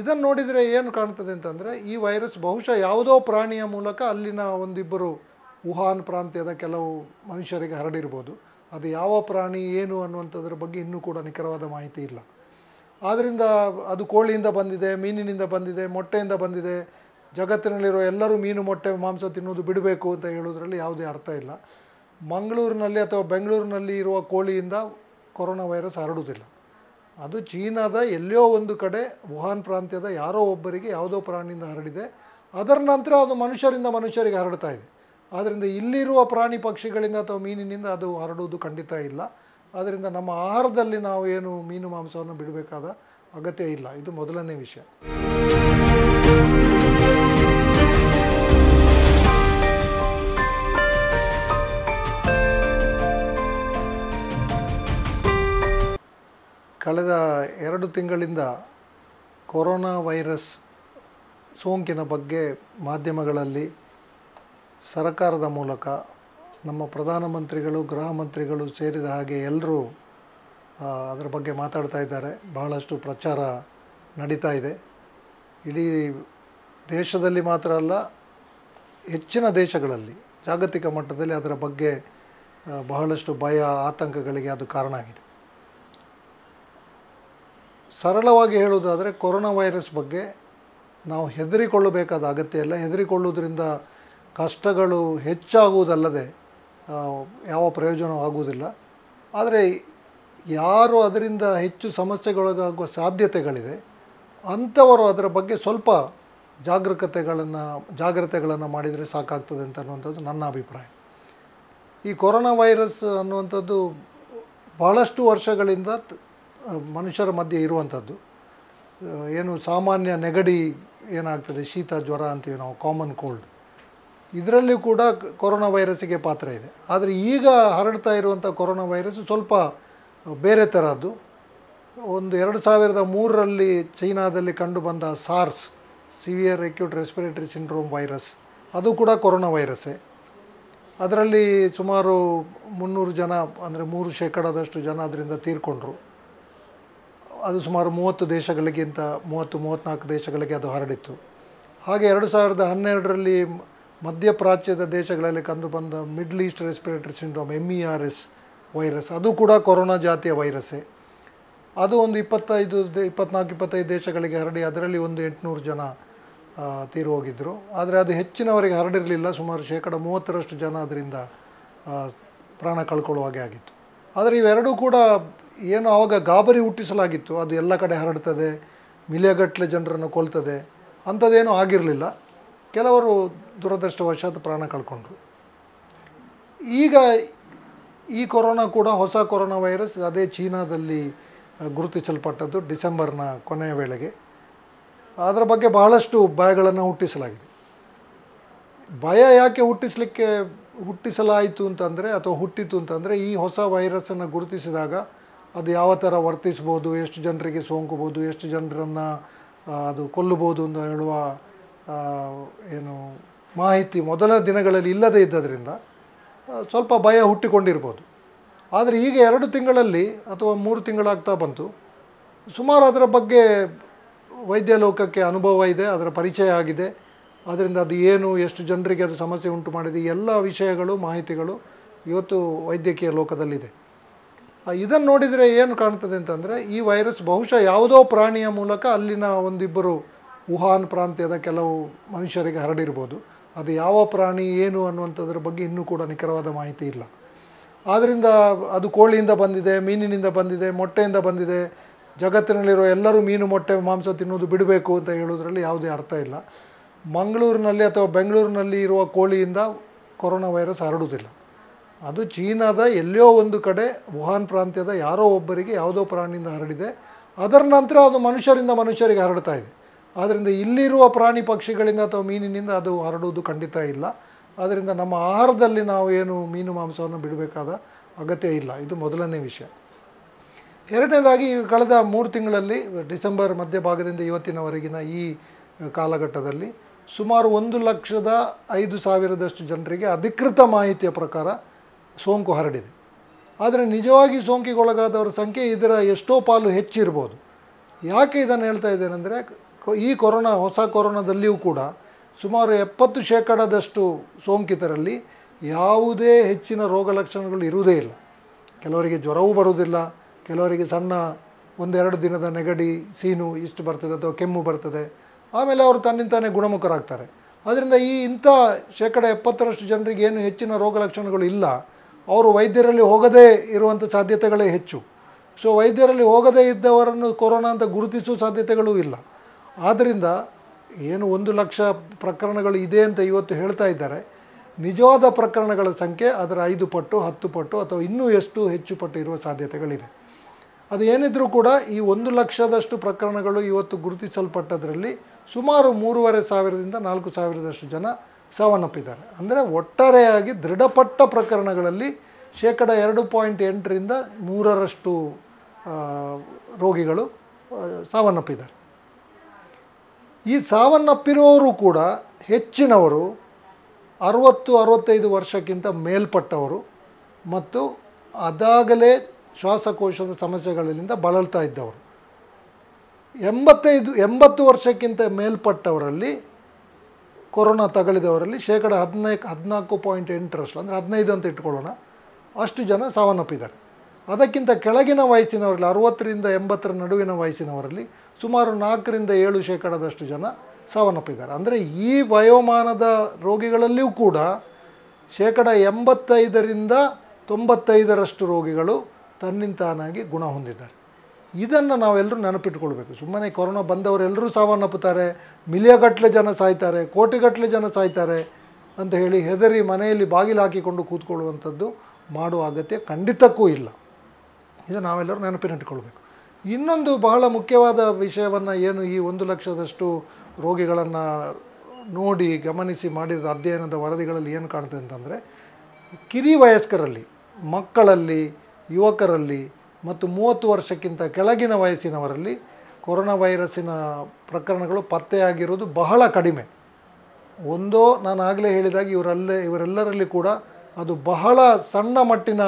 ಇದನ್ನು ನೋಡಿದರೆ ಏನು ಕಾಣ್ತದೆ ಅಂತಂದರೆ ಈ ವೈರಸ್ ಬಹುಶಃ ಯಾವುದೋ ಪ್ರಾಣಿಯ ಮೂಲಕ ಅಲ್ಲಿನ ಒಂದಿಬ್ಬರು ವುಹಾನ್ ಪ್ರಾಂತ್ಯದ ಕೆಲವು ಮನುಷ್ಯರಿಗೆ ಹರಡಿರ್ಬೋದು ಅದು ಯಾವ ಪ್ರಾಣಿ ಏನು ಅನ್ನುವಂಥದ್ರ ಬಗ್ಗೆ ಇನ್ನೂ ಕೂಡ ನಿಖರವಾದ ಮಾಹಿತಿ ಇಲ್ಲ ಆದ್ದರಿಂದ ಅದು ಕೋಳಿಯಿಂದ ಬಂದಿದೆ ಮೀನಿನಿಂದ ಬಂದಿದೆ ಮೊಟ್ಟೆಯಿಂದ ಬಂದಿದೆ ಜಗತ್ತಿನಲ್ಲಿರೋ ಎಲ್ಲರೂ ಮೀನು ಮೊಟ್ಟೆ ಮಾಂಸ ತಿನ್ನೋದು ಬಿಡಬೇಕು ಅಂತ ಹೇಳೋದ್ರಲ್ಲಿ ಯಾವುದೇ ಅರ್ಥ ಇಲ್ಲ ಮಂಗಳೂರಿನಲ್ಲಿ ಅಥವಾ ಬೆಂಗಳೂರಿನಲ್ಲಿ ಇರುವ ಕೋಳಿಯಿಂದ ಕೊರೋನಾ ವೈರಸ್ ಹರಡುವುದಿಲ್ಲ ಅದು ಚೀನಾದ ಎಲ್ಲೋ ಒಂದು ಕಡೆ ವುಹಾನ್ ಪ್ರಾಂತ್ಯದ ಯಾರೋ ಒಬ್ಬರಿಗೆ ಯಾವುದೋ ಪ್ರಾಣಿಯಿಂದ ಹರಡಿದೆ ಅದರ ನಂತರ ಅದು ಮನುಷ್ಯರಿಂದ ಮನುಷ್ಯರಿಗೆ ಹರಡ್ತಾ ಇದೆ ಆದ್ದರಿಂದ ಇಲ್ಲಿರುವ ಪ್ರಾಣಿ ಪಕ್ಷಿಗಳಿಂದ ಅಥವಾ ಮೀನಿನಿಂದ ಅದು ಹರಡುವುದು ಖಂಡಿತ ಇಲ್ಲ ಆದ್ದರಿಂದ ನಮ್ಮ ಆಹಾರದಲ್ಲಿ ನಾವು ಏನು ಮೀನು ಮಾಂಸವನ್ನು ಬಿಡಬೇಕಾದ ಅಗತ್ಯ ಇಲ್ಲ ಇದು ಮೊದಲನೇ ವಿಷಯ ಕಳೆದ ಎರಡು ತಿಂಗಳಿಂದ ಕೊರೋನಾ ವೈರಸ್ ಸೋಂಕಿನ ಬಗ್ಗೆ ಮಾಧ್ಯಮಗಳಲ್ಲಿ ಸರಕಾರದ ಮೂಲಕ ನಮ್ಮ ಪ್ರಧಾನಮಂತ್ರಿಗಳು ಗೃಹ ಮಂತ್ರಿಗಳು ಸೇರಿದ ಹಾಗೆ ಎಲ್ಲರೂ ಅದರ ಬಗ್ಗೆ ಮಾತಾಡ್ತಾ ಇದ್ದಾರೆ ಬಹಳಷ್ಟು ಪ್ರಚಾರ ನಡೀತಾ ಇದೆ ಇಡೀ ದೇಶದಲ್ಲಿ ಮಾತ್ರ ಅಲ್ಲ ಹೆಚ್ಚಿನ ದೇಶಗಳಲ್ಲಿ ಜಾಗತಿಕ ಮಟ್ಟದಲ್ಲಿ ಅದರ ಬಗ್ಗೆ ಬಹಳಷ್ಟು ಭಯ ಆತಂಕಗಳಿಗೆ ಅದು ಕಾರಣ ಆಗಿದೆ ಸರಳವಾಗಿ ಹೇಳುವುದಾದರೆ ಕೊರೋನಾ ವೈರಸ್ ಬಗ್ಗೆ ನಾವು ಹೆದರಿಕೊಳ್ಳಬೇಕಾದ ಅಗತ್ಯ ಇಲ್ಲ ಹೆದರಿಕೊಳ್ಳುವುದರಿಂದ ಕಷ್ಟಗಳು ಹೆಚ್ಚಾಗುವುದಲ್ಲದೆ ಯಾವ ಪ್ರಯೋಜನವೂ ಆಗುವುದಿಲ್ಲ ಆದರೆ ಯಾರು ಅದರಿಂದ ಹೆಚ್ಚು ಸಮಸ್ಯೆಗೊಳಗಾಗುವ ಸಾಧ್ಯತೆಗಳಿದೆ ಅಂಥವರು ಅದರ ಬಗ್ಗೆ ಸ್ವಲ್ಪ ಜಾಗರೂಕತೆಗಳನ್ನು ಜಾಗ್ರತೆಗಳನ್ನು ಮಾಡಿದರೆ ಸಾಕಾಗ್ತದೆ ಅಂತ ಅನ್ನುವಂಥದ್ದು ನನ್ನ ಅಭಿಪ್ರಾಯ ಈ ಕೊರೋನಾ ವೈರಸ್ ಅನ್ನುವಂಥದ್ದು ಬಹಳಷ್ಟು ವರ್ಷಗಳಿಂದ ಮನುಷ್ಯರ ಮಧ್ಯೆ ಇರುವಂಥದ್ದು ಏನು ಸಾಮಾನ್ಯ ನೆಗಡಿ ಏನಾಗ್ತದೆ ಶೀತ ಜ್ವರ ಅಂತೀವಿ ನಾವು ಕಾಮನ್ ಕೋಲ್ಡ್ ಇದರಲ್ಲಿ ಕೂಡ ಕೊರೋನಾ ವೈರಸ್ಸಿಗೆ ಪಾತ್ರ ಇದೆ ಆದರೆ ಈಗ ಹರಡ್ತಾ ಇರುವಂಥ ಕೊರೋನಾ ವೈರಸ್ ಸ್ವಲ್ಪ ಬೇರೆ ಥರದ್ದು ಒಂದು ಎರಡು ಸಾವಿರದ ಮೂರರಲ್ಲಿ ಚೈನಾದಲ್ಲಿ ಕಂಡುಬಂದ SARS severe acute respiratory syndrome virus ಅದು ಕೂಡ ಕೊರೋನಾ ವೈರಸ್ಸೇ ಅದರಲ್ಲಿ ಸುಮಾರು ಮುನ್ನೂರು ಜನ ಅಂದರೆ ಮೂರು ಶೇಕಡದಷ್ಟು ಜನ ಅದರಿಂದ ತೀರ್ಕೊಂಡ್ರು ಅದು ಸುಮಾರು ಮೂವತ್ತು ದೇಶಗಳಿಗಿಂತ ಮೂವತ್ತು ಮೂವತ್ತ್ನಾಲ್ಕು ದೇಶಗಳಿಗೆ ಅದು ಹರಡಿತ್ತು ಹಾಗೆ ಎರಡು ಸಾವಿರದ ಹನ್ನೆರಡರಲ್ಲಿ ಮಧ್ಯಪ್ರಾಚ್ಯದ ದೇಶಗಳಲ್ಲಿ ಕಂಡು ಬಂದ middle east respiratory syndrome M E R S virus ಅದು ಕೂಡ ಕೊರೋನಾ ಜಾತಿಯ ವೈರಸ್ಸೇ ಅದು ಒಂದು ಇಪ್ಪತ್ತೈದು ಇಪ್ಪತ್ನಾಲ್ಕು ಇಪ್ಪತ್ತೈದು ದೇಶಗಳಿಗೆ ಹರಡಿ ಅದರಲ್ಲಿ ಒಂದು ಎಂಟುನೂರು ಜನ ತೀರು ಹೋಗಿದ್ದರು ಆದರೆ ಅದು ಹೆಚ್ಚಿನವರಿಗೆ ಹರಡಿರಲಿಲ್ಲ ಸುಮಾರು ಶೇಕಡ ಮೂವತ್ತರಷ್ಟು ಜನ ಅದರಿಂದ ಪ್ರಾಣ ಕಳ್ಕೊಳ್ಳುವ ಹಾಗೆ ಆಗಿತ್ತು ಆದರೆ ಇವೆರಡೂ ಕೂಡ ಏನು ಆವಾಗ ಗಾಬರಿ ಹುಟ್ಟಿಸಲಾಗಿತ್ತು ಅದು ಎಲ್ಲ ಕಡೆ ಹರಡ್ತದೆ ಮಿಲಿಯಗಟ್ಟಲೆ ಜನರನ್ನು ಕೊಲ್ತದೆ ಅಂಥದ್ದೇನೂ ಆಗಿರಲಿಲ್ಲ ಕೆಲವರು ದುರದೃಷ್ಟವಶಾತ್ ಪ್ರಾಣ ಕಳ್ಕೊಂಡ್ರು ಈಗ ಈ ಕೊರೋನಾ ಕೂಡ ಹೊಸ ಕೊರೋನಾ ವೈರಸ್ ಅದೇ ಚೀನಾದಲ್ಲಿ ಗುರುತಿಸಲ್ಪಟ್ಟದ್ದು ಡಿಸೆಂಬರ್ನ ಕೊನೆಯ ವೇಳೆಗೆ ಅದರ ಬಗ್ಗೆ ಬಹಳಷ್ಟು ಭಯಗಳನ್ನು ಹುಟ್ಟಿಸಲಾಗಿದೆ ಭಯ ಯಾಕೆ ಹುಟ್ಟಿಸಲಿಕ್ಕೆ ಹುಟ್ಟಿಸಲಾಯಿತು ಅಂತಂದರೆ ಅಥವಾ ಹುಟ್ಟಿತು ಅಂತಂದರೆ ಈ ಹೊಸ ವೈರಸ್ಸನ್ನು ಗುರುತಿಸಿದಾಗ ಅದು ಯಾವ ಥರ ವರ್ತಿಸ್ಬೋದು ಎಷ್ಟು ಜನರಿಗೆ ಸೋಂಕುಬೋದು ಎಷ್ಟು ಜನರನ್ನು ಅದು ಕೊಲ್ಲಬೋದು ಅಂತ ಹೇಳುವ ಏನು ಮಾಹಿತಿ ಮೊದಲ ದಿನಗಳಲ್ಲಿ ಇಲ್ಲದೇ ಇದ್ದದರಿಂದ ಸ್ವಲ್ಪ ಭಯ ಹುಟ್ಟಿಕೊಂಡಿರ್ಬೋದು ಆದರೆ ಈಗ ಎರಡು ತಿಂಗಳಲ್ಲಿ ಅಥವಾ ಮೂರು ತಿಂಗಳಾಗ್ತಾ ಬಂತು ಸುಮಾರು ಅದರ ಬಗ್ಗೆ ವೈದ್ಯ ಲೋಕಕ್ಕೆ ಅನುಭವ ಇದೆ ಅದರ ಪರಿಚಯ ಆಗಿದೆ ಅದರಿಂದ ಅದು ಏನು ಎಷ್ಟು ಜನರಿಗೆ ಅದು ಸಮಸ್ಯೆ ಉಂಟು ಮಾಡಿದೆ ಎಲ್ಲ ವಿಷಯಗಳು ಮಾಹಿತಿಗಳು ಇವತ್ತು ವೈದ್ಯಕೀಯ ಲೋಕದಲ್ಲಿದೆ ಇದನ್ನು ನೋಡಿದರೆ ಏನು ಕಾಣ್ತದೆ ಅಂತಂದರೆ ಈ ವೈರಸ್ ಬಹುಶಃ ಯಾವುದೋ ಪ್ರಾಣಿಯ ಮೂಲಕ ಅಲ್ಲಿನ ಒಂದಿಬ್ಬರು ವುಹಾನ್ ಪ್ರಾಂತ್ಯದ ಕೆಲವು ಮನುಷ್ಯರಿಗೆ ಹರಡಿರ್ಬೋದು ಅದು ಯಾವ ಪ್ರಾಣಿ ಏನು ಅನ್ನುವಂಥದ್ರ ಬಗ್ಗೆ ಇನ್ನೂ ಕೂಡ ನಿಖರವಾದ ಮಾಹಿತಿ ಇಲ್ಲ ಆದ್ದರಿಂದ ಅದು ಕೋಳಿಯಿಂದ ಬಂದಿದೆ ಮೀನಿನಿಂದ ಬಂದಿದೆ ಮೊಟ್ಟೆಯಿಂದ ಬಂದಿದೆ ಜಗತ್ತಿನಲ್ಲಿರೋ ಎಲ್ಲರೂ ಮೀನು ಮೊಟ್ಟೆ ಮಾಂಸ ತಿನ್ನೋದು ಬಿಡಬೇಕು ಅಂತ ಹೇಳೋದ್ರಲ್ಲಿ ಯಾವುದೇ ಅರ್ಥ ಇಲ್ಲ ಮಂಗಳೂರಿನಲ್ಲಿ ಅಥವಾ ಬೆಂಗಳೂರಿನಲ್ಲಿ ಇರುವ ಕೋಳಿಯಿಂದ ಕೊರೋನಾ ವೈರಸ್ ಹರಡುವುದಿಲ್ಲ ಅದು ಚೀನಾದ ಎಲ್ಲಿಯೋ ಒಂದು ಕಡೆ ವುಹಾನ್ ಪ್ರಾಂತ್ಯದ ಯಾರೋ ಒಬ್ಬರಿಗೆ ಯಾವುದೋ ಪ್ರಾಣಿಯಿಂದ ಹರಡಿದೆ ಅದರ ನಂತರ ಅದು ಮನುಷ್ಯರಿಂದ ಮನುಷ್ಯರಿಗೆ ಹರಡ್ತಾ ಇದೆ ಆದ್ದರಿಂದ ಇಲ್ಲಿರುವ ಪ್ರಾಣಿ ಪಕ್ಷಿಗಳಿಂದ ಅಥವಾ ಮೀನಿನಿಂದ ಅದು ಹರಡುವುದು ಖಂಡಿತ ಇಲ್ಲ ಆದ್ದರಿಂದ ನಮ್ಮ ಆಹಾರದಲ್ಲಿ ನಾವು ಏನು ಮೀನು ಮಾಂಸವನ್ನು ಬಿಡಬೇಕಾದ ಅಗತ್ಯ ಇಲ್ಲ ಇದು ಮೊದಲನೇ ವಿಷಯ ಎರಡನೇದಾಗಿ ಕಳೆದ ಮೂರು ತಿಂಗಳಲ್ಲಿ ಡಿಸೆಂಬರ್ ಮಧ್ಯಭಾಗದಿಂದ ಇವತ್ತಿನವರೆಗಿನ ಈ ಕಾಲಘಟ್ಟದಲ್ಲಿ ಸುಮಾರು ಒಂದು ಲಕ್ಷದ ಐದು ಸಾವಿರದಷ್ಟು ಜನರಿಗೆ ಅಧಿಕೃತ ಮಾಹಿತಿಯ ಪ್ರಕಾರ ಸೋಂಕು ಹರಡಿದೆ ಆದರೆ ನಿಜವಾಗಿ ಸೋಂಕಿಗೊಳಗಾದವರ ಸಂಖ್ಯೆ ಇದರ ಎಷ್ಟೋ ಪಾಲು ಹೆಚ್ಚಿರ್ಬೋದು ಯಾಕೆ ಇದನ್ನು ಹೇಳ್ತಾ ಇದ್ದೇನೆಂದರೆ ಈ ಕೊರೋನಾ ಹೊಸ ಕೊರೋನಾದಲ್ಲಿಯೂ ಕೂಡ ಸುಮಾರು ಎಪ್ಪತ್ತು ಶೇಕಡದಷ್ಟು ಸೋಂಕಿತರಲ್ಲಿ ಯಾವುದೇ ಹೆಚ್ಚಿನ ರೋಗ ಲಕ್ಷಣಗಳು ಇರುವುದೇ ಇಲ್ಲ ಕೆಲವರಿಗೆ ಜ್ವರವೂ ಬರುವುದಿಲ್ಲ ಕೆಲವರಿಗೆ ಸಣ್ಣ ಒಂದೆರಡು ದಿನದ ನೆಗಡಿ ಸೀನು ಇಷ್ಟು ಬರ್ತದೆ ಅಥವಾ ಕೆಮ್ಮು ಬರ್ತದೆ ಆಮೇಲೆ ಅವರು ತಾನೇ ಗುಣಮುಖರಾಗ್ತಾರೆ ಆದ್ದರಿಂದ ಈ ಇಂಥ ಶೇಕಡ ಎಪ್ಪತ್ತರಷ್ಟು ಜನರಿಗೆ ಏನು ಹೆಚ್ಚಿನ ರೋಗ ಲಕ್ಷಣಗಳು ಇಲ್ಲ ಅವರು ವೈದ್ಯರಲ್ಲಿ ಹೋಗದೇ ಇರುವಂಥ ಸಾಧ್ಯತೆಗಳೇ ಹೆಚ್ಚು ಸೊ ವೈದ್ಯರಲ್ಲಿ ಹೋಗದೇ ಇದ್ದವರನ್ನು ಕೊರೋನಾ ಅಂತ ಗುರುತಿಸುವ ಸಾಧ್ಯತೆಗಳು ಇಲ್ಲ ಆದ್ದರಿಂದ ಏನು ಒಂದು ಲಕ್ಷ ಪ್ರಕರಣಗಳು ಇದೆ ಅಂತ ಇವತ್ತು ಹೇಳ್ತಾ ಇದ್ದಾರೆ ನಿಜವಾದ ಪ್ರಕರಣಗಳ ಸಂಖ್ಯೆ ಅದರ ಐದು ಪಟ್ಟು ಹತ್ತು ಪಟ್ಟು ಅಥವಾ ಇನ್ನೂ ಎಷ್ಟು ಹೆಚ್ಚು ಪಟ್ಟು ಇರುವ ಸಾಧ್ಯತೆಗಳಿದೆ ಅದು ಏನಿದ್ರೂ ಕೂಡ ಈ ಒಂದು ಲಕ್ಷದಷ್ಟು ಪ್ರಕರಣಗಳು ಇವತ್ತು ಗುರುತಿಸಲ್ಪಟ್ಟದರಲ್ಲಿ ಸುಮಾರು ಮೂರುವರೆ ಸಾವಿರದಿಂದ ನಾಲ್ಕು ಸಾವಿರದಷ್ಟು ಜನ ಸಾವನ್ನಪ್ಪಿದ್ದಾರೆ ಅಂದರೆ ಒಟ್ಟಾರೆಯಾಗಿ ದೃಢಪಟ್ಟ ಪ್ರಕರಣಗಳಲ್ಲಿ ಶೇಕಡ ಎರಡು ಪಾಯಿಂಟ್ ಎಂಟರಿಂದ ಮೂರರಷ್ಟು ರೋಗಿಗಳು ಸಾವನ್ನಪ್ಪಿದ್ದಾರೆ ಈ ಸಾವನ್ನಪ್ಪಿರೋರು ಕೂಡ ಹೆಚ್ಚಿನವರು ಅರುವತ್ತು ಅರವತ್ತೈದು ವರ್ಷಕ್ಕಿಂತ ಮೇಲ್ಪಟ್ಟವರು ಮತ್ತು ಅದಾಗಲೇ ಶ್ವಾಸಕೋಶದ ಸಮಸ್ಯೆಗಳಿಂದ ಬಳಲ್ತಾ ಇದ್ದವರು ಎಂಬತ್ತೈದು ಎಂಬತ್ತು ವರ್ಷಕ್ಕಿಂತ ಮೇಲ್ಪಟ್ಟವರಲ್ಲಿ ಕೊರೋನಾ ತಗಲಿದವರಲ್ಲಿ ಶೇಕಡ ಹದಿನೈದು ಹದಿನಾಲ್ಕು ಪಾಯಿಂಟ್ ಎಂಟರಷ್ಟು ಅಂದರೆ ಹದಿನೈದು ಅಂತ ಇಟ್ಕೊಳ್ಳೋಣ ಅಷ್ಟು ಜನ ಸಾವನ್ನಪ್ಪಿದ್ದಾರೆ ಅದಕ್ಕಿಂತ ಕೆಳಗಿನ ವಯಸ್ಸಿನವರಲ್ಲಿ ಅರುವತ್ತರಿಂದ ಎಂಬತ್ತರ ನಡುವಿನ ವಯಸ್ಸಿನವರಲ್ಲಿ ಸುಮಾರು ನಾಲ್ಕರಿಂದ ಏಳು ಶೇಕಡದಷ್ಟು ಜನ ಸಾವನ್ನಪ್ಪಿದ್ದಾರೆ ಅಂದರೆ ಈ ವಯೋಮಾನದ ರೋಗಿಗಳಲ್ಲಿಯೂ ಕೂಡ ಶೇಕಡ ಎಂಬತ್ತೈದರಿಂದ ತೊಂಬತ್ತೈದರಷ್ಟು ರೋಗಿಗಳು ತನ್ನಿಂತಾನಾಗಿ ಗುಣ ಹೊಂದಿದ್ದಾರೆ ಇದನ್ನು ನಾವೆಲ್ಲರೂ ನೆನಪಿಟ್ಕೊಳ್ಬೇಕು ಸುಮ್ಮನೆ ಕೊರೋನಾ ಬಂದವರೆಲ್ಲರೂ ಸಾವನ್ನಪ್ಪುತ್ತಾರೆ ಮಿಲಿಯಗಟ್ಟಲೆ ಜನ ಸಾಯ್ತಾರೆ ಕೋಟಿಗಟ್ಟಲೆ ಜನ ಸಾಯ್ತಾರೆ ಅಂತ ಹೇಳಿ ಹೆದರಿ ಮನೆಯಲ್ಲಿ ಬಾಗಿಲು ಹಾಕಿಕೊಂಡು ಕೂತ್ಕೊಳ್ಳುವಂಥದ್ದು ಮಾಡುವ ಅಗತ್ಯ ಖಂಡಿತಕ್ಕೂ ಇಲ್ಲ ಇದು ನಾವೆಲ್ಲರೂ ನೆನಪಿನಿಟ್ಕೊಳ್ಬೇಕು ಇನ್ನೊಂದು ಬಹಳ ಮುಖ್ಯವಾದ ವಿಷಯವನ್ನು ಏನು ಈ ಒಂದು ಲಕ್ಷದಷ್ಟು ರೋಗಿಗಳನ್ನು ನೋಡಿ ಗಮನಿಸಿ ಮಾಡಿದ ಅಧ್ಯಯನದ ವರದಿಗಳಲ್ಲಿ ಏನು ಕಾಣ್ತದೆ ಅಂತಂದರೆ ಕಿರಿ ವಯಸ್ಕರಲ್ಲಿ ಮಕ್ಕಳಲ್ಲಿ ಯುವಕರಲ್ಲಿ ಮತ್ತು ಮೂವತ್ತು ವರ್ಷಕ್ಕಿಂತ ಕೆಳಗಿನ ವಯಸ್ಸಿನವರಲ್ಲಿ ಕೊರೋನಾ ವೈರಸ್ಸಿನ ಪ್ರಕರಣಗಳು ಪತ್ತೆಯಾಗಿರುವುದು ಬಹಳ ಕಡಿಮೆ ಒಂದೋ ನಾನು ಆಗಲೇ ಹೇಳಿದಾಗ ಇವರಲ್ಲೇ ಇವರೆಲ್ಲರಲ್ಲಿ ಕೂಡ ಅದು ಬಹಳ ಸಣ್ಣ ಮಟ್ಟಿನ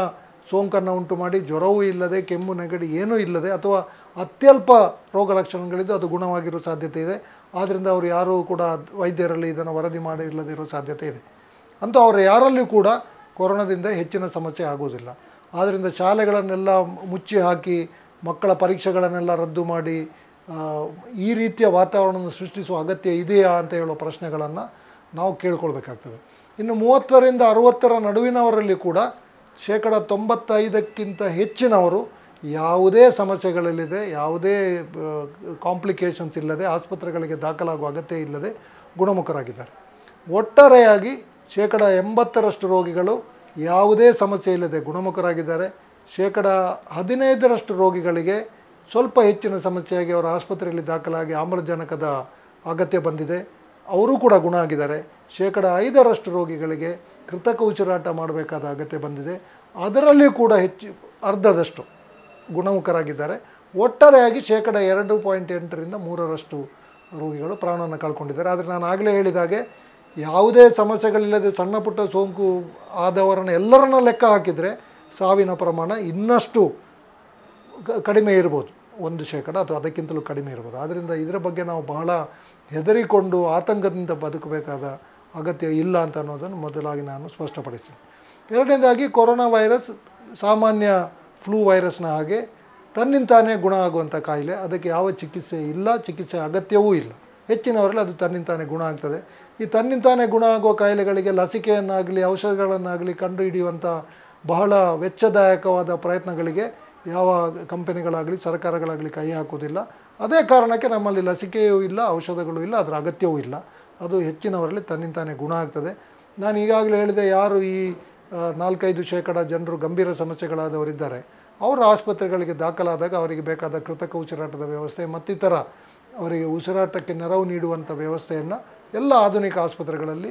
ಸೋಂಕನ್ನು ಉಂಟು ಮಾಡಿ ಜ್ವರವೂ ಇಲ್ಲದೆ ಕೆಮ್ಮು ನೆಗಡಿ ಏನೂ ಇಲ್ಲದೆ ಅಥವಾ ಅತ್ಯಲ್ಪ ರೋಗ ಲಕ್ಷಣಗಳಿದ್ದು ಅದು ಗುಣವಾಗಿರೋ ಸಾಧ್ಯತೆ ಇದೆ ಆದ್ದರಿಂದ ಅವರು ಯಾರೂ ಕೂಡ ವೈದ್ಯರಲ್ಲಿ ಇದನ್ನು ವರದಿ ಮಾಡಿ ಇಲ್ಲದಿರೋ ಸಾಧ್ಯತೆ ಇದೆ ಅಂತೂ ಅವರು ಯಾರಲ್ಲಿಯೂ ಕೂಡ ಕೊರೋನಾದಿಂದ ಹೆಚ್ಚಿನ ಸಮಸ್ಯೆ ಆಗೋದಿಲ್ಲ ಆದ್ದರಿಂದ ಶಾಲೆಗಳನ್ನೆಲ್ಲ ಮುಚ್ಚಿ ಹಾಕಿ ಮಕ್ಕಳ ಪರೀಕ್ಷೆಗಳನ್ನೆಲ್ಲ ರದ್ದು ಮಾಡಿ ಈ ರೀತಿಯ ವಾತಾವರಣವನ್ನು ಸೃಷ್ಟಿಸುವ ಅಗತ್ಯ ಇದೆಯಾ ಅಂತ ಹೇಳೋ ಪ್ರಶ್ನೆಗಳನ್ನು ನಾವು ಕೇಳ್ಕೊಳ್ಬೇಕಾಗ್ತದೆ ಇನ್ನು ಮೂವತ್ತರಿಂದ ಅರುವತ್ತರ ನಡುವಿನವರಲ್ಲಿ ಕೂಡ ಶೇಕಡ ತೊಂಬತ್ತೈದಕ್ಕಿಂತ ಹೆಚ್ಚಿನವರು ಯಾವುದೇ ಸಮಸ್ಯೆಗಳಲ್ಲಿದೆ ಯಾವುದೇ ಕಾಂಪ್ಲಿಕೇಷನ್ಸ್ ಇಲ್ಲದೆ ಆಸ್ಪತ್ರೆಗಳಿಗೆ ದಾಖಲಾಗುವ ಅಗತ್ಯ ಇಲ್ಲದೆ ಗುಣಮುಖರಾಗಿದ್ದಾರೆ ಒಟ್ಟಾರೆಯಾಗಿ ಶೇಕಡ ಎಂಬತ್ತರಷ್ಟು ರೋಗಿಗಳು ಯಾವುದೇ ಸಮಸ್ಯೆ ಇಲ್ಲದೆ ಗುಣಮುಖರಾಗಿದ್ದಾರೆ ಶೇಕಡ ಹದಿನೈದರಷ್ಟು ರೋಗಿಗಳಿಗೆ ಸ್ವಲ್ಪ ಹೆಚ್ಚಿನ ಸಮಸ್ಯೆಯಾಗಿ ಅವರ ಆಸ್ಪತ್ರೆಯಲ್ಲಿ ದಾಖಲಾಗಿ ಆಮ್ಲಜನಕದ ಅಗತ್ಯ ಬಂದಿದೆ ಅವರೂ ಕೂಡ ಗುಣ ಆಗಿದ್ದಾರೆ ಶೇಕಡ ಐದರಷ್ಟು ರೋಗಿಗಳಿಗೆ ಕೃತಕ ಉಸಿರಾಟ ಮಾಡಬೇಕಾದ ಅಗತ್ಯ ಬಂದಿದೆ ಅದರಲ್ಲಿಯೂ ಕೂಡ ಹೆಚ್ಚು ಅರ್ಧದಷ್ಟು ಗುಣಮುಖರಾಗಿದ್ದಾರೆ ಒಟ್ಟಾರೆಯಾಗಿ ಶೇಕಡ ಎರಡು ಪಾಯಿಂಟ್ ಎಂಟರಿಂದ ಮೂರರಷ್ಟು ರೋಗಿಗಳು ಪ್ರಾಣವನ್ನು ಕಳ್ಕೊಂಡಿದ್ದಾರೆ ಆದರೆ ನಾನು ಆಗಲೇ ಹೇಳಿದಾಗೆ ಯಾವುದೇ ಸಮಸ್ಯೆಗಳಿಲ್ಲದೆ ಸಣ್ಣ ಪುಟ್ಟ ಸೋಂಕು ಆದವರನ್ನು ಎಲ್ಲರನ್ನ ಲೆಕ್ಕ ಹಾಕಿದರೆ ಸಾವಿನ ಪ್ರಮಾಣ ಇನ್ನಷ್ಟು ಕಡಿಮೆ ಇರ್ಬೋದು ಒಂದು ಶೇಕಡ ಅಥವಾ ಅದಕ್ಕಿಂತಲೂ ಕಡಿಮೆ ಇರ್ಬೋದು ಆದ್ದರಿಂದ ಇದರ ಬಗ್ಗೆ ನಾವು ಬಹಳ ಹೆದರಿಕೊಂಡು ಆತಂಕದಿಂದ ಬದುಕಬೇಕಾದ ಅಗತ್ಯ ಇಲ್ಲ ಅಂತ ಅನ್ನೋದನ್ನು ಮೊದಲಾಗಿ ನಾನು ಸ್ಪಷ್ಟಪಡಿಸ್ತೇನೆ ಎರಡನೇದಾಗಿ ಕೊರೋನಾ ವೈರಸ್ ಸಾಮಾನ್ಯ ಫ್ಲೂ ವೈರಸ್ನ ಹಾಗೆ ತನ್ನಿಂತಾನೇ ಗುಣ ಆಗುವಂಥ ಕಾಯಿಲೆ ಅದಕ್ಕೆ ಯಾವ ಚಿಕಿತ್ಸೆ ಇಲ್ಲ ಚಿಕಿತ್ಸೆ ಅಗತ್ಯವೂ ಇಲ್ಲ ಹೆಚ್ಚಿನವರಲ್ಲಿ ಅದು ತನ್ನಿಂತಾನೇ ಗುಣ ಆಗ್ತದೆ ಈ ತನ್ನಿಂತಾನೇ ಗುಣ ಆಗೋ ಕಾಯಿಲೆಗಳಿಗೆ ಲಸಿಕೆಯನ್ನಾಗಲಿ ಔಷಧಗಳನ್ನಾಗಲಿ ಕಂಡು ಹಿಡಿಯುವಂಥ ಬಹಳ ವೆಚ್ಚದಾಯಕವಾದ ಪ್ರಯತ್ನಗಳಿಗೆ ಯಾವ ಕಂಪನಿಗಳಾಗಲಿ ಸರ್ಕಾರಗಳಾಗಲಿ ಕೈ ಹಾಕೋದಿಲ್ಲ ಅದೇ ಕಾರಣಕ್ಕೆ ನಮ್ಮಲ್ಲಿ ಲಸಿಕೆಯೂ ಇಲ್ಲ ಔಷಧಗಳು ಇಲ್ಲ ಅದರ ಅಗತ್ಯವೂ ಇಲ್ಲ ಅದು ಹೆಚ್ಚಿನವರಲ್ಲಿ ತನ್ನಿಂತಾನೇ ಗುಣ ಆಗ್ತದೆ ನಾನು ಈಗಾಗಲೇ ಹೇಳಿದೆ ಯಾರು ಈ ನಾಲ್ಕೈದು ಶೇಕಡ ಜನರು ಗಂಭೀರ ಸಮಸ್ಯೆಗಳಾದವರಿದ್ದಾರೆ ಅವರು ಆಸ್ಪತ್ರೆಗಳಿಗೆ ದಾಖಲಾದಾಗ ಅವರಿಗೆ ಬೇಕಾದ ಕೃತಕ ಉಸಿರಾಟದ ವ್ಯವಸ್ಥೆ ಮತ್ತಿತರ ಅವರಿಗೆ ಉಸಿರಾಟಕ್ಕೆ ನೆರವು ನೀಡುವಂಥ ವ್ಯವಸ್ಥೆಯನ್ನು ಎಲ್ಲ ಆಧುನಿಕ ಆಸ್ಪತ್ರೆಗಳಲ್ಲಿ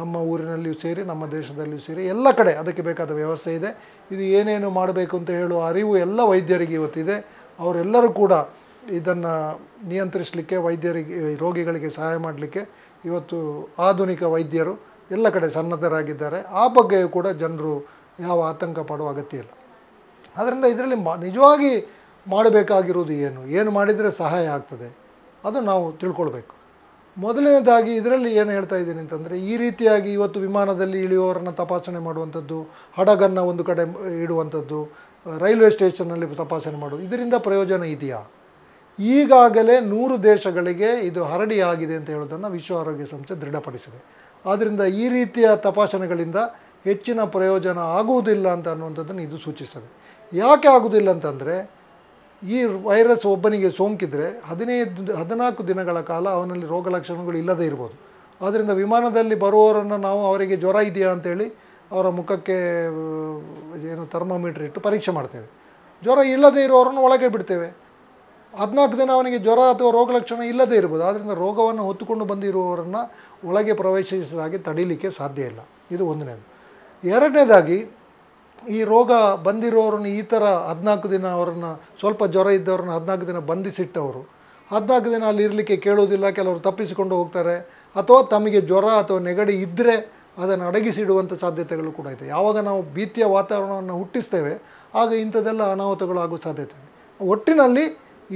ನಮ್ಮ ಊರಿನಲ್ಲಿಯೂ ಸೇರಿ ನಮ್ಮ ದೇಶದಲ್ಲಿಯೂ ಸೇರಿ ಎಲ್ಲ ಕಡೆ ಅದಕ್ಕೆ ಬೇಕಾದ ವ್ಯವಸ್ಥೆ ಇದೆ ಇದು ಏನೇನು ಮಾಡಬೇಕು ಅಂತ ಹೇಳುವ ಅರಿವು ಎಲ್ಲ ವೈದ್ಯರಿಗೆ ಇವತ್ತಿದೆ ಅವರೆಲ್ಲರೂ ಕೂಡ ಇದನ್ನು ನಿಯಂತ್ರಿಸಲಿಕ್ಕೆ ವೈದ್ಯರಿಗೆ ರೋಗಿಗಳಿಗೆ ಸಹಾಯ ಮಾಡಲಿಕ್ಕೆ ಇವತ್ತು ಆಧುನಿಕ ವೈದ್ಯರು ಎಲ್ಲ ಕಡೆ ಸನ್ನದ್ಧರಾಗಿದ್ದಾರೆ ಆ ಬಗ್ಗೆಯೂ ಕೂಡ ಜನರು ಯಾವ ಆತಂಕ ಪಡುವ ಅಗತ್ಯ ಇಲ್ಲ ಆದ್ದರಿಂದ ಇದರಲ್ಲಿ ಮಾ ನಿಜವಾಗಿ ಮಾಡಬೇಕಾಗಿರುವುದು ಏನು ಏನು ಮಾಡಿದರೆ ಸಹಾಯ ಆಗ್ತದೆ ಅದು ನಾವು ತಿಳ್ಕೊಳ್ಬೇಕು ಮೊದಲನೇದಾಗಿ ಇದರಲ್ಲಿ ಏನು ಹೇಳ್ತಾ ಇದ್ದೀನಿ ಅಂತಂದರೆ ಈ ರೀತಿಯಾಗಿ ಇವತ್ತು ವಿಮಾನದಲ್ಲಿ ಇಳಿಯುವವರನ್ನು ತಪಾಸಣೆ ಮಾಡುವಂಥದ್ದು ಹಡಗನ್ನು ಒಂದು ಕಡೆ ಇಡುವಂಥದ್ದು ರೈಲ್ವೆ ಸ್ಟೇಷನ್ನಲ್ಲಿ ತಪಾಸಣೆ ಮಾಡೋದು ಇದರಿಂದ ಪ್ರಯೋಜನ ಇದೆಯಾ ಈಗಾಗಲೇ ನೂರು ದೇಶಗಳಿಗೆ ಇದು ಹರಡಿ ಆಗಿದೆ ಅಂತ ಹೇಳೋದನ್ನು ವಿಶ್ವ ಆರೋಗ್ಯ ಸಂಸ್ಥೆ ದೃಢಪಡಿಸಿದೆ ಆದ್ದರಿಂದ ಈ ರೀತಿಯ ತಪಾಸಣೆಗಳಿಂದ ಹೆಚ್ಚಿನ ಪ್ರಯೋಜನ ಆಗುವುದಿಲ್ಲ ಅಂತ ಅನ್ನುವಂಥದ್ದನ್ನು ಇದು ಸೂಚಿಸ್ತದೆ ಯಾಕೆ ಆಗುವುದಿಲ್ಲ ಅಂತಂದರೆ ಈ ವೈರಸ್ ಒಬ್ಬನಿಗೆ ಸೋಂಕಿದ್ರೆ ಹದಿನೈದು ಹದಿನಾಲ್ಕು ದಿನಗಳ ಕಾಲ ಅವನಲ್ಲಿ ರೋಗ ಲಕ್ಷಣಗಳು ಇಲ್ಲದೇ ಇರ್ಬೋದು ಆದ್ದರಿಂದ ವಿಮಾನದಲ್ಲಿ ಬರುವವರನ್ನು ನಾವು ಅವರಿಗೆ ಜ್ವರ ಇದೆಯಾ ಅಂತೇಳಿ ಅವರ ಮುಖಕ್ಕೆ ಏನು ಥರ್ಮೋಮೀಟ್ರ್ ಇಟ್ಟು ಪರೀಕ್ಷೆ ಮಾಡ್ತೇವೆ ಜ್ವರ ಇಲ್ಲದೇ ಇರೋರನ್ನು ಒಳಗೆ ಬಿಡ್ತೇವೆ ಹದಿನಾಲ್ಕು ದಿನ ಅವನಿಗೆ ಜ್ವರ ಅಥವಾ ರೋಗ ಲಕ್ಷಣ ಇಲ್ಲದೇ ಇರ್ಬೋದು ಆದ್ದರಿಂದ ರೋಗವನ್ನು ಹೊತ್ತುಕೊಂಡು ಬಂದಿರುವವರನ್ನು ಒಳಗೆ ಪ್ರವೇಶಿಸಿದ ತಡೀಲಿಕ್ಕೆ ಸಾಧ್ಯ ಇಲ್ಲ ಇದು ಒಂದನೇದು ಎರಡನೇದಾಗಿ ಈ ರೋಗ ಬಂದಿರೋರನ್ನ ಈ ಥರ ಹದಿನಾಲ್ಕು ದಿನ ಅವ್ರನ್ನ ಸ್ವಲ್ಪ ಜ್ವರ ಇದ್ದವ್ರನ್ನ ಹದಿನಾಲ್ಕು ದಿನ ಬಂಧಿಸಿಟ್ಟವರು ಹದಿನಾಲ್ಕು ದಿನ ಅಲ್ಲಿ ಇರಲಿಕ್ಕೆ ಕೇಳೋದಿಲ್ಲ ಕೆಲವರು ತಪ್ಪಿಸಿಕೊಂಡು ಹೋಗ್ತಾರೆ ಅಥವಾ ತಮಗೆ ಜ್ವರ ಅಥವಾ ನೆಗಡಿ ಇದ್ದರೆ ಅದನ್ನು ಅಡಗಿಸಿಡುವಂಥ ಸಾಧ್ಯತೆಗಳು ಕೂಡ ಇದೆ ಯಾವಾಗ ನಾವು ಭೀತಿಯ ವಾತಾವರಣವನ್ನು ಹುಟ್ಟಿಸ್ತೇವೆ ಆಗ ಇಂಥದ್ದೆಲ್ಲ ಅನಾಹುತಗಳಾಗೋ ಸಾಧ್ಯತೆ ಒಟ್ಟಿನಲ್ಲಿ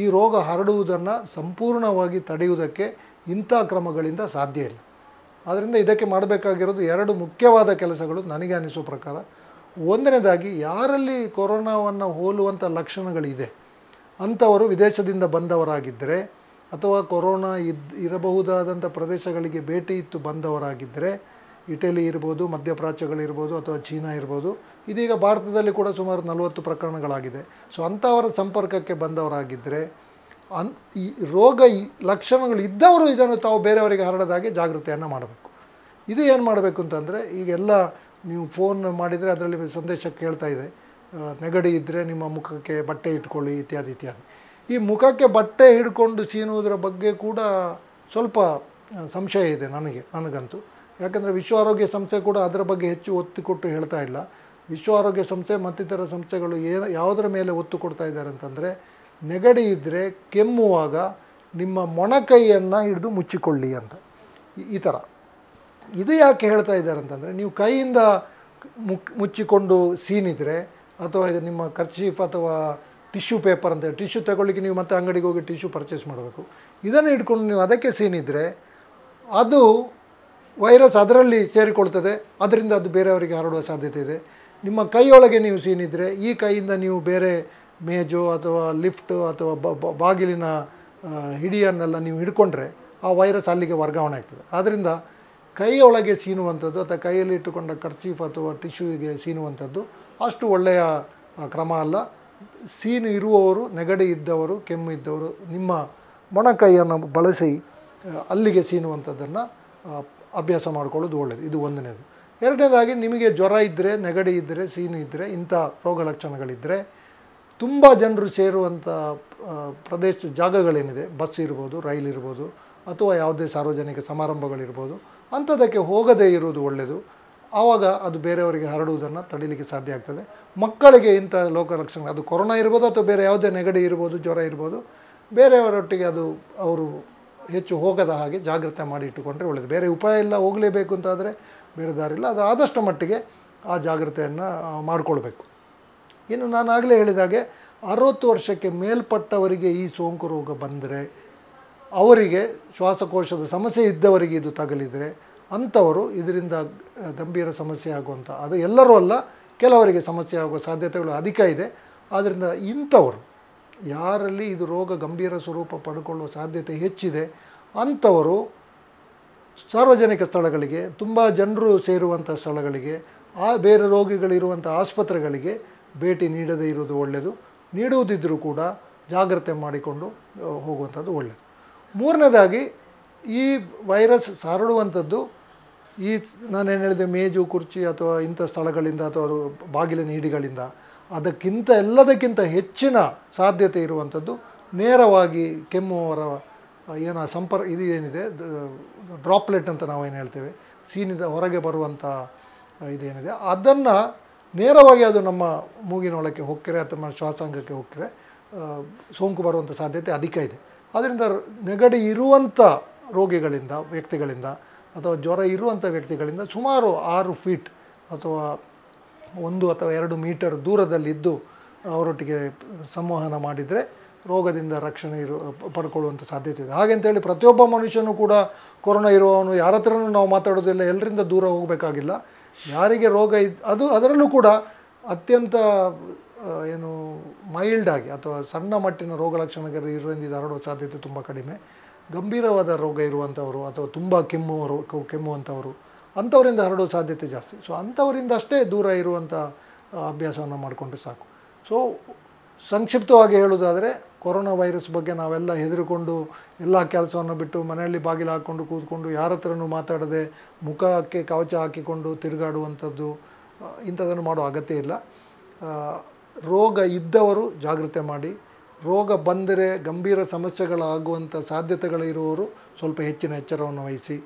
ಈ ರೋಗ ಹರಡುವುದನ್ನು ಸಂಪೂರ್ಣವಾಗಿ ತಡೆಯುವುದಕ್ಕೆ ಇಂಥ ಕ್ರಮಗಳಿಂದ ಸಾಧ್ಯ ಇಲ್ಲ ಆದ್ದರಿಂದ ಇದಕ್ಕೆ ಮಾಡಬೇಕಾಗಿರೋದು ಎರಡು ಮುಖ್ಯವಾದ ಕೆಲಸಗಳು ನನಗೆ ಅನಿಸೋ ಪ್ರಕಾರ ಒಂದನೇದಾಗಿ ಯಾರಲ್ಲಿ ಕೊರೋನಾವನ್ನು ಹೋಲುವಂಥ ಲಕ್ಷಣಗಳಿದೆ ಅಂಥವರು ವಿದೇಶದಿಂದ ಬಂದವರಾಗಿದ್ದರೆ ಅಥವಾ ಕೊರೋನಾ ಇದ್ ಇರಬಹುದಾದಂಥ ಪ್ರದೇಶಗಳಿಗೆ ಭೇಟಿ ಇತ್ತು ಬಂದವರಾಗಿದ್ದರೆ ಇಟಲಿ ಇರ್ಬೋದು ಮಧ್ಯಪ್ರಾಚ್ಯಗಳಿರ್ಬೋದು ಅಥವಾ ಚೀನಾ ಇರ್ಬೋದು ಇದೀಗ ಭಾರತದಲ್ಲಿ ಕೂಡ ಸುಮಾರು ನಲವತ್ತು ಪ್ರಕರಣಗಳಾಗಿದೆ ಸೊ ಅಂಥವರ ಸಂಪರ್ಕಕ್ಕೆ ಬಂದವರಾಗಿದ್ದರೆ ಅನ್ ಈ ರೋಗ ಲಕ್ಷಣಗಳು ಇದ್ದವರು ಇದನ್ನು ತಾವು ಬೇರೆಯವರಿಗೆ ಹರಡದಾಗೆ ಜಾಗೃತಿಯನ್ನು ಮಾಡಬೇಕು ಇದು ಏನು ಮಾಡಬೇಕು ಅಂತಂದರೆ ಈಗೆಲ್ಲ ನೀವು ಫೋನ್ ಮಾಡಿದರೆ ಅದರಲ್ಲಿ ಸಂದೇಶ ಕೇಳ್ತಾ ಇದೆ ನೆಗಡಿ ಇದ್ದರೆ ನಿಮ್ಮ ಮುಖಕ್ಕೆ ಬಟ್ಟೆ ಇಟ್ಕೊಳ್ಳಿ ಇತ್ಯಾದಿ ಇತ್ಯಾದಿ ಈ ಮುಖಕ್ಕೆ ಬಟ್ಟೆ ಹಿಡ್ಕೊಂಡು ಸೀನುವುದರ ಬಗ್ಗೆ ಕೂಡ ಸ್ವಲ್ಪ ಸಂಶಯ ಇದೆ ನನಗೆ ನನಗಂತೂ ಯಾಕಂದರೆ ವಿಶ್ವ ಆರೋಗ್ಯ ಸಂಸ್ಥೆ ಕೂಡ ಅದರ ಬಗ್ಗೆ ಹೆಚ್ಚು ಒತ್ತು ಕೊಟ್ಟು ಹೇಳ್ತಾ ಇಲ್ಲ ವಿಶ್ವ ಆರೋಗ್ಯ ಸಂಸ್ಥೆ ಮತ್ತಿತರ ಸಂಸ್ಥೆಗಳು ಏನು ಯಾವುದರ ಮೇಲೆ ಒತ್ತು ಕೊಡ್ತಾ ಇದ್ದಾರೆ ಅಂತಂದರೆ ನೆಗಡಿ ಇದ್ದರೆ ಕೆಮ್ಮುವಾಗ ನಿಮ್ಮ ಮೊಣಕೈಯನ್ನು ಹಿಡಿದು ಮುಚ್ಚಿಕೊಳ್ಳಿ ಅಂತ ಈ ಥರ ಇದು ಯಾಕೆ ಹೇಳ್ತಾ ಇದ್ದಾರೆ ಅಂತಂದರೆ ನೀವು ಕೈಯಿಂದ ಮುಕ್ ಮುಚ್ಚಿಕೊಂಡು ಇದ್ದರೆ ಅಥವಾ ನಿಮ್ಮ ಖರ್ಚೀಫ್ ಅಥವಾ ಟಿಶ್ಯೂ ಪೇಪರ್ ಅಂತ ಟಿಶ್ಯೂ ತಗೊಳ್ಳಿಕ್ಕೆ ನೀವು ಮತ್ತೆ ಅಂಗಡಿಗೆ ಹೋಗಿ ಟಿಶ್ಯೂ ಪರ್ಚೇಸ್ ಮಾಡಬೇಕು ಇದನ್ನು ಇಟ್ಕೊಂಡು ನೀವು ಅದಕ್ಕೆ ಸೀನ್ ಇದ್ದರೆ ಅದು ವೈರಸ್ ಅದರಲ್ಲಿ ಸೇರಿಕೊಳ್ತದೆ ಅದರಿಂದ ಅದು ಬೇರೆಯವರಿಗೆ ಹರಡುವ ಸಾಧ್ಯತೆ ಇದೆ ನಿಮ್ಮ ಕೈಯೊಳಗೆ ನೀವು ಸೀನ್ ಇದ್ದರೆ ಈ ಕೈಯಿಂದ ನೀವು ಬೇರೆ ಮೇಜು ಅಥವಾ ಲಿಫ್ಟು ಅಥವಾ ಬಾಗಿಲಿನ ಹಿಡಿಯನ್ನೆಲ್ಲ ನೀವು ಹಿಡ್ಕೊಂಡ್ರೆ ಆ ವೈರಸ್ ಅಲ್ಲಿಗೆ ವರ್ಗಾವಣೆ ಆಗ್ತದೆ ಆದ್ದರಿಂದ ಕೈಯೊಳಗೆ ಸೀನುವಂಥದ್ದು ಅಥವಾ ಕೈಯಲ್ಲಿ ಇಟ್ಟುಕೊಂಡ ಕರ್ಚೀಫ್ ಅಥವಾ ಟಿಶ್ಯೂಗೆ ಸೀನುವಂಥದ್ದು ಅಷ್ಟು ಒಳ್ಳೆಯ ಕ್ರಮ ಅಲ್ಲ ಸೀನು ಇರುವವರು ನೆಗಡಿ ಇದ್ದವರು ಕೆಮ್ಮು ಇದ್ದವರು ನಿಮ್ಮ ಮೊಣಕೈಯನ್ನು ಬಳಸಿ ಅಲ್ಲಿಗೆ ಸೀನುವಂಥದ್ದನ್ನು ಅಭ್ಯಾಸ ಮಾಡಿಕೊಳ್ಳೋದು ಒಳ್ಳೆಯದು ಇದು ಒಂದನೇದು ಎರಡನೇದಾಗಿ ನಿಮಗೆ ಜ್ವರ ಇದ್ದರೆ ನೆಗಡಿ ಇದ್ದರೆ ಸೀನು ಇದ್ದರೆ ಇಂಥ ರೋಗ ಲಕ್ಷಣಗಳಿದ್ದರೆ ತುಂಬ ಜನರು ಸೇರುವಂಥ ಪ್ರದೇಶ ಜಾಗಗಳೇನಿದೆ ಬಸ್ ಇರ್ಬೋದು ರೈಲ್ ಇರ್ಬೋದು ಅಥವಾ ಯಾವುದೇ ಸಾರ್ವಜನಿಕ ಸಮಾರಂಭಗಳಿರ್ಬೋದು ಅಂಥದ್ದಕ್ಕೆ ಹೋಗದೇ ಇರುವುದು ಒಳ್ಳೆಯದು ಆವಾಗ ಅದು ಬೇರೆಯವರಿಗೆ ಹರಡುವುದನ್ನು ತಡೀಲಿಕ್ಕೆ ಸಾಧ್ಯ ಆಗ್ತದೆ ಮಕ್ಕಳಿಗೆ ಇಂಥ ಲಕ್ಷಣಗಳು ಅದು ಕೊರೋನಾ ಇರ್ಬೋದು ಅಥವಾ ಬೇರೆ ಯಾವುದೇ ನೆಗಡಿ ಇರ್ಬೋದು ಜ್ವರ ಇರ್ಬೋದು ಬೇರೆಯವರೊಟ್ಟಿಗೆ ಅದು ಅವರು ಹೆಚ್ಚು ಹೋಗದ ಹಾಗೆ ಜಾಗ್ರತೆ ಮಾಡಿ ಇಟ್ಟುಕೊಂಡ್ರೆ ಒಳ್ಳೆಯದು ಬೇರೆ ಉಪಾಯ ಇಲ್ಲ ಹೋಗಲೇಬೇಕು ಅಂತಾದರೆ ಬೇರೆ ದಾರಿಲ್ಲ ಅದು ಆದಷ್ಟು ಮಟ್ಟಿಗೆ ಆ ಜಾಗ್ರತೆಯನ್ನು ಮಾಡಿಕೊಳ್ಬೇಕು ಇನ್ನು ನಾನು ಆಗಲೇ ಹೇಳಿದಾಗೆ ಅರವತ್ತು ವರ್ಷಕ್ಕೆ ಮೇಲ್ಪಟ್ಟವರಿಗೆ ಈ ಸೋಂಕು ರೋಗ ಬಂದರೆ ಅವರಿಗೆ ಶ್ವಾಸಕೋಶದ ಸಮಸ್ಯೆ ಇದ್ದವರಿಗೆ ಇದು ತಗಲಿದರೆ ಅಂಥವರು ಇದರಿಂದ ಗಂಭೀರ ಸಮಸ್ಯೆ ಆಗುವಂಥ ಅದು ಎಲ್ಲರೂ ಅಲ್ಲ ಕೆಲವರಿಗೆ ಸಮಸ್ಯೆ ಆಗುವ ಸಾಧ್ಯತೆಗಳು ಅಧಿಕ ಇದೆ ಆದ್ದರಿಂದ ಇಂಥವರು ಯಾರಲ್ಲಿ ಇದು ರೋಗ ಗಂಭೀರ ಸ್ವರೂಪ ಪಡ್ಕೊಳ್ಳುವ ಸಾಧ್ಯತೆ ಹೆಚ್ಚಿದೆ ಅಂಥವರು ಸಾರ್ವಜನಿಕ ಸ್ಥಳಗಳಿಗೆ ತುಂಬ ಜನರು ಸೇರುವಂಥ ಸ್ಥಳಗಳಿಗೆ ಆ ಬೇರೆ ರೋಗಿಗಳಿರುವಂಥ ಆಸ್ಪತ್ರೆಗಳಿಗೆ ಭೇಟಿ ನೀಡದೇ ಇರುವುದು ಒಳ್ಳೆಯದು ನೀಡುವುದಿದ್ದರೂ ಕೂಡ ಜಾಗ್ರತೆ ಮಾಡಿಕೊಂಡು ಹೋಗುವಂಥದ್ದು ಒಳ್ಳೆಯದು ಮೂರನೇದಾಗಿ ಈ ವೈರಸ್ ಸಾರಡುವಂಥದ್ದು ಈ ನಾನೇನು ಹೇಳಿದೆ ಮೇಜು ಕುರ್ಚಿ ಅಥವಾ ಇಂಥ ಸ್ಥಳಗಳಿಂದ ಅಥವಾ ಬಾಗಿಲಿನ ನೀಡಿಗಳಿಂದ ಅದಕ್ಕಿಂತ ಎಲ್ಲದಕ್ಕಿಂತ ಹೆಚ್ಚಿನ ಸಾಧ್ಯತೆ ಇರುವಂಥದ್ದು ನೇರವಾಗಿ ಕೆಮ್ಮುವರ ಏನೋ ಸಂಪರ್ಕ ಇದು ಏನಿದೆ ಡ್ರಾಪ್ಲೆಟ್ ಅಂತ ನಾವು ಏನು ಹೇಳ್ತೇವೆ ಸೀನಿದ ಹೊರಗೆ ಬರುವಂಥ ಇದೇನಿದೆ ಅದನ್ನು ನೇರವಾಗಿ ಅದು ನಮ್ಮ ಮೂಗಿನೊಳಕ್ಕೆ ಹೋಗ್ತಾರೆ ಅಥವಾ ಶ್ವಾಸಾಂಗಕ್ಕೆ ಹೋಗ್ತಾರೆ ಸೋಂಕು ಬರುವಂಥ ಸಾಧ್ಯತೆ ಅಧಿಕ ಇದೆ ಆದ್ದರಿಂದ ನೆಗಡಿ ಇರುವಂಥ ರೋಗಿಗಳಿಂದ ವ್ಯಕ್ತಿಗಳಿಂದ ಅಥವಾ ಜ್ವರ ಇರುವಂಥ ವ್ಯಕ್ತಿಗಳಿಂದ ಸುಮಾರು ಆರು ಫೀಟ್ ಅಥವಾ ಒಂದು ಅಥವಾ ಎರಡು ಮೀಟರ್ ದೂರದಲ್ಲಿದ್ದು ಅವರೊಟ್ಟಿಗೆ ಸಂವಹನ ಮಾಡಿದರೆ ರೋಗದಿಂದ ರಕ್ಷಣೆ ಇರು ಪಡ್ಕೊಳ್ಳುವಂಥ ಸಾಧ್ಯತೆ ಇದೆ ಹಾಗೆ ಅಂತೇಳಿ ಪ್ರತಿಯೊಬ್ಬ ಮನುಷ್ಯನೂ ಕೂಡ ಕೊರೋನಾ ಇರುವವನು ಯಾರ ಹತ್ರನೂ ನಾವು ಮಾತಾಡೋದಿಲ್ಲ ಎಲ್ಲರಿಂದ ದೂರ ಹೋಗಬೇಕಾಗಿಲ್ಲ ಯಾರಿಗೆ ರೋಗ ಇದು ಅದು ಅದರಲ್ಲೂ ಕೂಡ ಅತ್ಯಂತ ಏನು ಮೈಲ್ಡಾಗಿ ಅಥವಾ ಸಣ್ಣ ಮಟ್ಟಿನ ರೋಗ ಲಕ್ಷಣಗಳು ಹರಡುವ ಸಾಧ್ಯತೆ ತುಂಬ ಕಡಿಮೆ ಗಂಭೀರವಾದ ರೋಗ ಇರುವಂಥವರು ಅಥವಾ ತುಂಬ ಕೆಮ್ಮುವರು ಕೆಮ್ಮುವಂಥವರು ಅಂಥವರಿಂದ ಹರಡುವ ಸಾಧ್ಯತೆ ಜಾಸ್ತಿ ಸೊ ಅಂಥವರಿಂದ ಅಷ್ಟೇ ದೂರ ಇರುವಂಥ ಅಭ್ಯಾಸವನ್ನು ಮಾಡಿಕೊಂಡ್ರೆ ಸಾಕು ಸೊ ಸಂಕ್ಷಿಪ್ತವಾಗಿ ಹೇಳೋದಾದರೆ ಕೊರೋನಾ ವೈರಸ್ ಬಗ್ಗೆ ನಾವೆಲ್ಲ ಹೆದರಿಕೊಂಡು ಎಲ್ಲ ಕೆಲಸವನ್ನು ಬಿಟ್ಟು ಮನೆಯಲ್ಲಿ ಬಾಗಿಲು ಹಾಕ್ಕೊಂಡು ಕೂತ್ಕೊಂಡು ಯಾರ ಹತ್ರನೂ ಮಾತಾಡದೆ ಮುಖಕ್ಕೆ ಕವಚ ಹಾಕಿಕೊಂಡು ತಿರುಗಾಡುವಂಥದ್ದು ಇಂಥದನ್ನು ಮಾಡೋ ಅಗತ್ಯ ಇಲ್ಲ ರೋಗ ಇದ್ದವರು ಜಾಗೃತೆ ಮಾಡಿ ರೋಗ ಬಂದರೆ ಗಂಭೀರ ಸಮಸ್ಯೆಗಳಾಗುವಂಥ ಸಾಧ್ಯತೆಗಳಿರುವವರು ಸ್ವಲ್ಪ ಹೆಚ್ಚಿನ ಎಚ್ಚರವನ್ನು ವಹಿಸಿ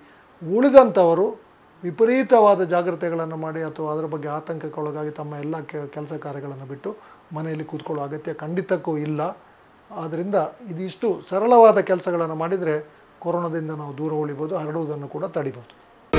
ಉಳಿದಂಥವರು ವಿಪರೀತವಾದ ಜಾಗ್ರತೆಗಳನ್ನು ಮಾಡಿ ಅಥವಾ ಅದರ ಬಗ್ಗೆ ಆತಂಕಕ್ಕೊಳಗಾಗಿ ತಮ್ಮ ಎಲ್ಲ ಕೆಲಸ ಕಾರ್ಯಗಳನ್ನು ಬಿಟ್ಟು ಮನೆಯಲ್ಲಿ ಕೂತ್ಕೊಳ್ಳೋ ಅಗತ್ಯ ಖಂಡಿತಕ್ಕೂ ಇಲ್ಲ ಆದ್ದರಿಂದ ಇದಿಷ್ಟು ಸರಳವಾದ ಕೆಲಸಗಳನ್ನು ಮಾಡಿದರೆ ಕೊರೋನಾದಿಂದ ನಾವು ದೂರ ಉಳಿಬೋದು ಹರಡುವುದನ್ನು ಕೂಡ ತಡಿಬೋದು